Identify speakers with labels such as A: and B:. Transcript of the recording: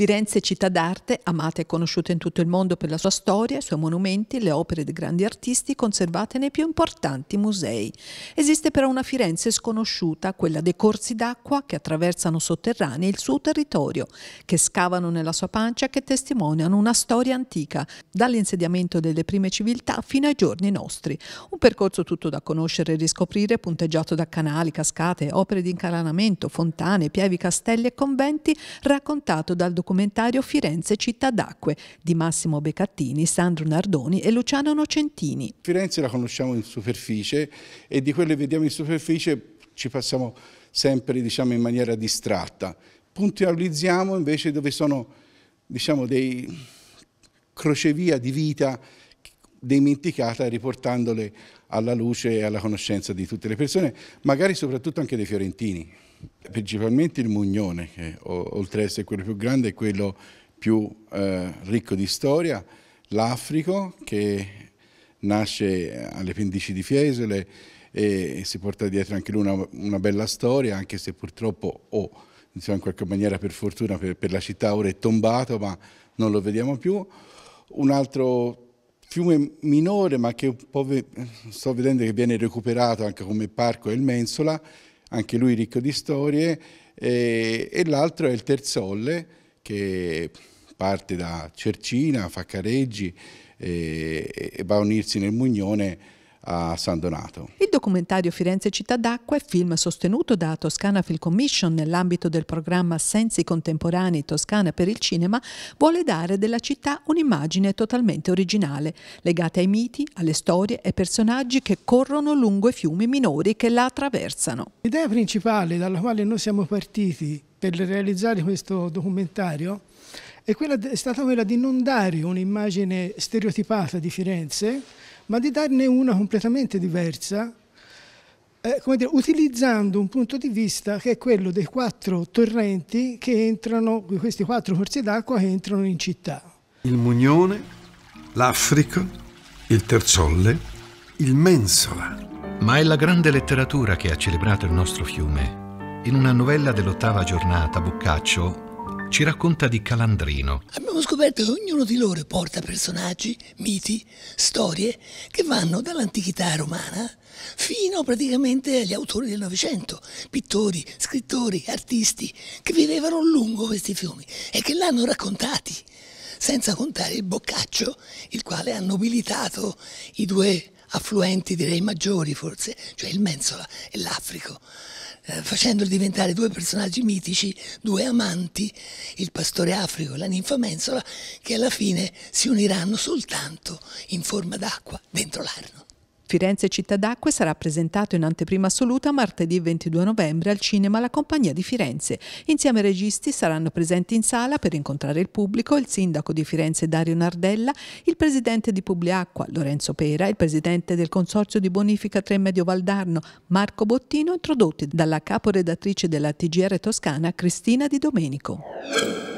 A: Firenze città d'arte, amata e conosciuta in tutto il mondo per la sua storia, i suoi monumenti, le opere di grandi artisti conservate nei più importanti musei. Esiste però una Firenze sconosciuta, quella dei corsi d'acqua che attraversano sotterranei il suo territorio, che scavano nella sua pancia e che testimoniano una storia antica, dall'insediamento delle prime civiltà fino ai giorni nostri. Un percorso tutto da conoscere e riscoprire, punteggiato da canali, cascate, opere di incalanamento, fontane, pievi, castelli e conventi, raccontato dal documento documentario Firenze Città d'Acque di Massimo Beccattini, Sandro Nardoni e Luciano Nocentini.
B: Firenze la conosciamo in superficie e di quelle che vediamo in superficie ci passiamo sempre diciamo, in maniera distratta. Puntualizziamo invece dove sono diciamo, dei crocevia di vita dimenticata riportandole alla luce e alla conoscenza di tutte le persone, magari soprattutto anche dei fiorentini. Principalmente il Mugnone, che oltre ad essere quello più grande è quello più eh, ricco di storia, l'Africo che nasce alle pendici di Fiesole e, si porta dietro anche lui una, una bella storia, anche se purtroppo o oh, diciamo in qualche maniera per fortuna per, per la città ora è tombato, ma non lo vediamo più. Un altro fiume minore ma che sto vedendo che viene recuperato anche come parco El Mensola, anche lui ricco di storie, e, e l'altro è il Terzolle che parte da Cercina, fa Careggi e, e va a unirsi nel Mugnone a San Donato.
A: Il documentario Firenze Città d'Acqua è film sostenuto da Toscana Film Commission nell'ambito del programma Sensi Contemporanei Toscana per il Cinema, vuole dare della città un'immagine totalmente originale, legata ai miti, alle storie e personaggi che corrono lungo i fiumi minori che la attraversano. L'idea principale dalla quale noi siamo
C: partiti per realizzare questo documentario è, quella, è stata quella di non dare un'immagine stereotipata di Firenze, ma di darne una completamente diversa, eh, dire, utilizzando un punto di vista che è quello dei quattro torrenti che entrano, questi quattro corsi d'acqua che entrano in città. Il Mugnone, l'Africa, il Terzolle, il
B: Mensola. Ma è la grande letteratura che ha celebrato il nostro fiume. In una novella dell'ottava giornata, Boccaccio ci racconta di Calandrino.
D: Abbiamo scoperto che ognuno di loro porta personaggi, miti, storie che vanno dall'antichità romana fino praticamente agli autori del Novecento, pittori, scrittori, artisti che vivevano lungo questi fiumi e che l'hanno raccontati senza contare il Boccaccio, il quale ha nobilitato i due affluenti direi maggiori forse, cioè il Menzola e l'Africo, eh, facendoli diventare due personaggi mitici, due amanti, il pastore Africo e la ninfa Menzola, che alla
A: fine si uniranno
D: soltanto in forma d'acqua
A: dentro l'arno. Firenze Città d'Acque sarà presentato in anteprima assoluta martedì 22 novembre al cinema La Compagnia di Firenze. Insieme ai registi saranno presenti in sala per incontrare il pubblico il sindaco di Firenze Dario Nardella, il presidente di Publiacqua Lorenzo Pera, il presidente del Consorzio di Bonifica 3 Medio Valdarno Marco Bottino, introdotti dalla caporedattrice della TGR Toscana Cristina Di Domenico.